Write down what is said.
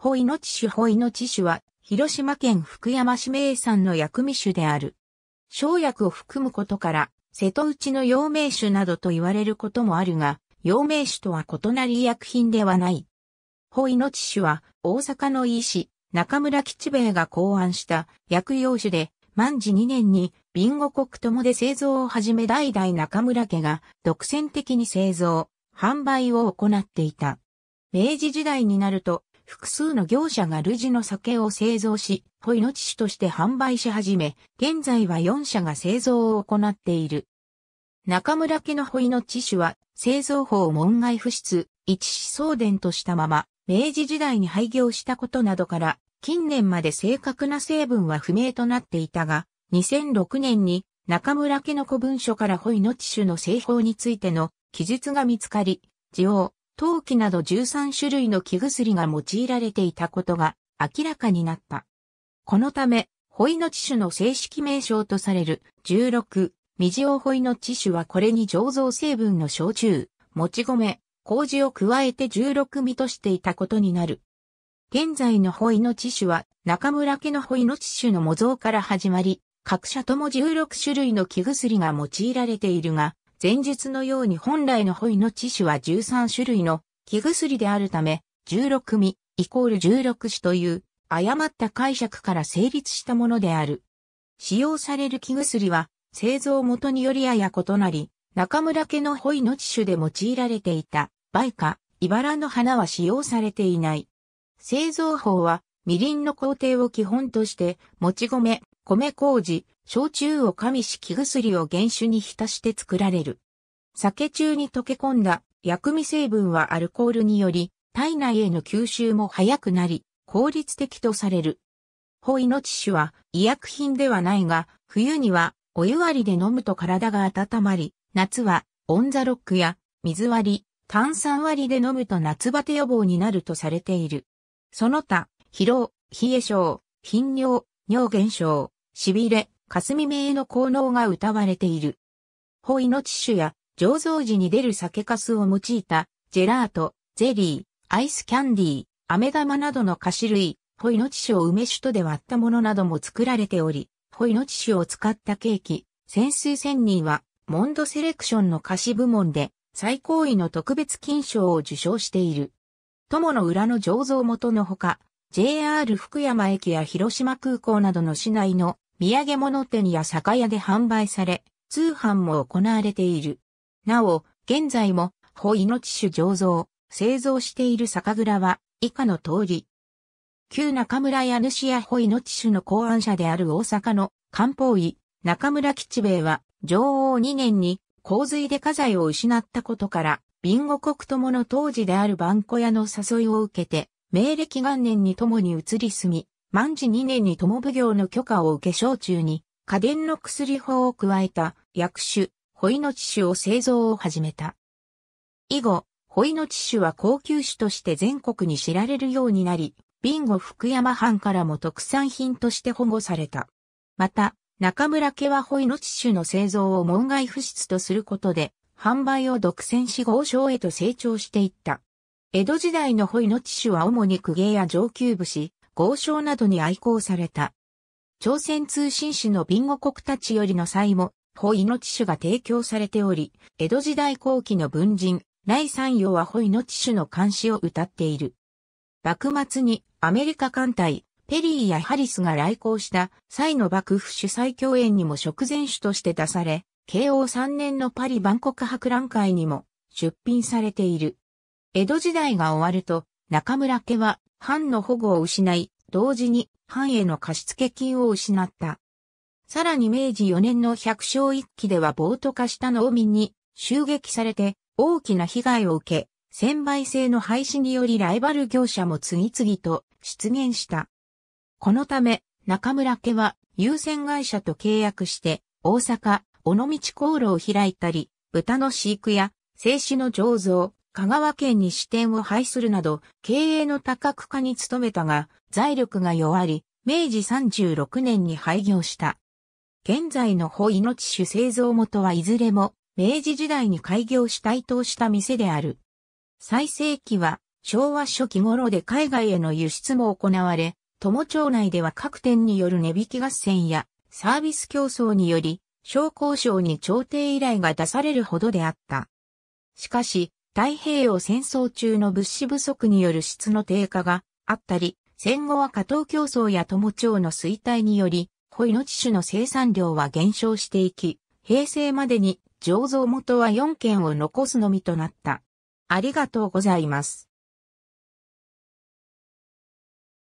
ホイノチ種ホイノチ種は、広島県福山市名産の薬味種である。生薬を含むことから、瀬戸内の陽明種などと言われることもあるが、陽明種とは異なり薬品ではない。ホイノチ種は、大阪の医師、中村吉兵衛が考案した薬用種で、万事2年に、ビンゴ国ともで製造を始め代々中村家が独占的に製造、販売を行っていた。明治時代になると、複数の業者がルジの酒を製造し、ホイノチ酒として販売し始め、現在は4社が製造を行っている。中村家のホイノチ酒は、製造法門外不出、一子相伝としたまま、明治時代に廃業したことなどから、近年まで正確な成分は不明となっていたが、2006年に中村家の古文書からホイノチ種の製法についての記述が見つかり、地王、陶器など13種類の木薬が用いられていたことが明らかになった。このため、ホイノチ種の正式名称とされる16、未ジオホイノチ種はこれに醸造成分の焼酎、もち米、麹を加えて16味としていたことになる。現在のホイノチ種は中村家のホイノチ種の模造から始まり、各社とも16種類の木薬が用いられているが、前述のように本来のホイの治種は13種類の木薬であるため、16味イコール16種という誤った解釈から成立したものである。使用される木薬は製造元によりやや異なり、中村家のホイの治種で用いられていた、梅花、茨の花は使用されていない。製造法は、みりんの工程を基本として、もち米、米麹、焼酎を加味し木薬を原酒に浸して作られる。酒中に溶け込んだ薬味成分はアルコールにより、体内への吸収も早くなり、効率的とされる。ホイノチ酒は医薬品ではないが、冬にはお湯割りで飲むと体が温まり、夏はオンザロックや水割り、炭酸割りで飲むと夏バテ予防になるとされている。その他、疲労、冷え症、頻尿、尿減少、痺れ、霞名の効能が歌われている。ホイのチュや、醸造時に出る酒粕を用いた、ジェラート、ゼリー、アイスキャンディー、飴玉などの菓子類、ホイのチュを梅酒とで割ったものなども作られており、ホイのチュを使ったケーキ、潜水仙人は、モンドセレクションの菓子部門で、最高位の特別金賞を受賞している。友の裏の醸造元のほか、JR 福山駅や広島空港などの市内の土産物店や酒屋で販売され、通販も行われている。なお、現在も、保命酒醸造、製造している酒蔵は、以下の通り。旧中村屋主や保命酒の考案者である大阪の漢方医、中村吉兵衛は、上王2年に、洪水で家財を失ったことから、ビンゴ国友の当時である番小屋の誘いを受けて、明暦元年に共に移り住み、万事2年に友奉行の許可を受け小中に家電の薬法を加えた薬種、ホイノチ種を製造を始めた。以後、ホイノチ種は高級種として全国に知られるようになり、ビンゴ福山藩からも特産品として保護された。また、中村家はホイノチ種の製造を門外不出とすることで、販売を独占し豪商へと成長していった。江戸時代のホイノチ種は主に公家や上級武士、豪商などに愛好された。朝鮮通信使のビンゴ国たちよりの際も、ホイの種が提供されており、江戸時代後期の文人、来三洋はホイの種の監視を歌っている。幕末にアメリカ艦隊、ペリーやハリスが来航した際の幕府主催共演にも食前酒として出され、慶応3年のパリ万国博覧会にも出品されている。江戸時代が終わると、中村家は藩の保護を失い、同時に藩への貸付金を失った。さらに明治4年の百姓一揆では暴徒化した農民に襲撃されて大きな被害を受け、専売制の廃止によりライバル業者も次々と出現した。このため中村家は優先会社と契約して大阪、尾道航路を開いたり、豚の飼育や、製紙の醸造、香川県に支店を廃するなど、経営の多角化に努めたが、財力が弱り、明治36年に廃業した。現在の保命酒製造元はいずれも、明治時代に開業し台頭した店である。最盛期は、昭和初期頃で海外への輸出も行われ、友町内では各店による値引き合戦や、サービス競争により、商工省に調停依頼が出されるほどであった。しかし、太平洋戦争中の物資不足による質の低下があったり、戦後は加藤競争や友町の衰退により、ホイノチ種の生産量は減少していき、平成までに醸造元は4件を残すのみとなった。ありがとうございます。